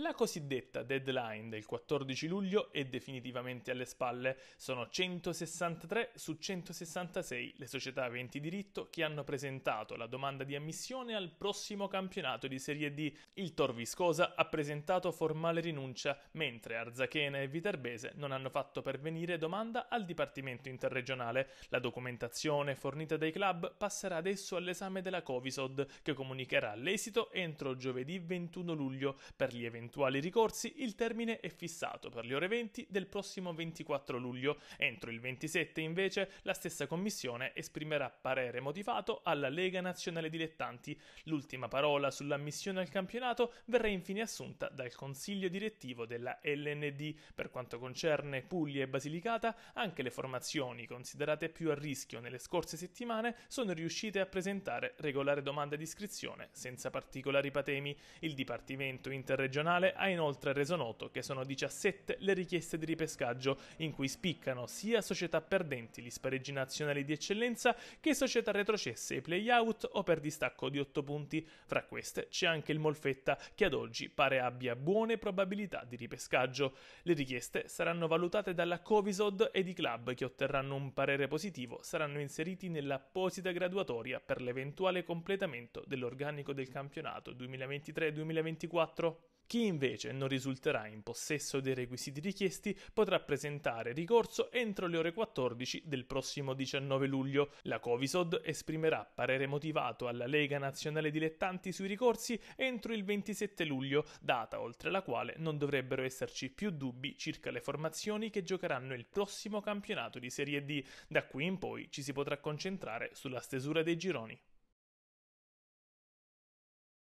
La cosiddetta deadline del 14 luglio è definitivamente alle spalle, sono 163 su 166 le società aventi diritto che hanno presentato la domanda di ammissione al prossimo campionato di Serie D. Il Tor Viscosa ha presentato formale rinuncia, mentre Arzachena e Viterbese non hanno fatto pervenire domanda al Dipartimento interregionale. La documentazione fornita dai club passerà adesso all'esame della Covisod, che comunicherà l'esito entro giovedì 21 luglio per gli eventi eventuali ricorsi, il termine è fissato per le ore 20 del prossimo 24 luglio. Entro il 27, invece, la stessa commissione esprimerà parere motivato alla Lega Nazionale Dilettanti. L'ultima parola sull'ammissione al campionato verrà infine assunta dal Consiglio direttivo della LND. Per quanto concerne Puglia e Basilicata, anche le formazioni considerate più a rischio nelle scorse settimane sono riuscite a presentare regolare domanda di iscrizione senza particolari patemi. Il Dipartimento interregionale Tribunale ha inoltre reso noto che sono 17 le richieste di ripescaggio in cui spiccano sia società perdenti gli spareggi nazionali di eccellenza che società retrocesse ai playout o per distacco di 8 punti. Fra queste c'è anche il Molfetta che ad oggi pare abbia buone probabilità di ripescaggio. Le richieste saranno valutate dalla Covisod ed i club che otterranno un parere positivo saranno inseriti nell'apposita graduatoria per l'eventuale completamento dell'organico del campionato 2023-2024. Chi invece non risulterà in possesso dei requisiti richiesti potrà presentare ricorso entro le ore 14 del prossimo 19 luglio. La Covisod esprimerà parere motivato alla Lega Nazionale Dilettanti sui ricorsi entro il 27 luglio, data oltre la quale non dovrebbero esserci più dubbi circa le formazioni che giocheranno il prossimo campionato di Serie D. Da qui in poi ci si potrà concentrare sulla stesura dei gironi.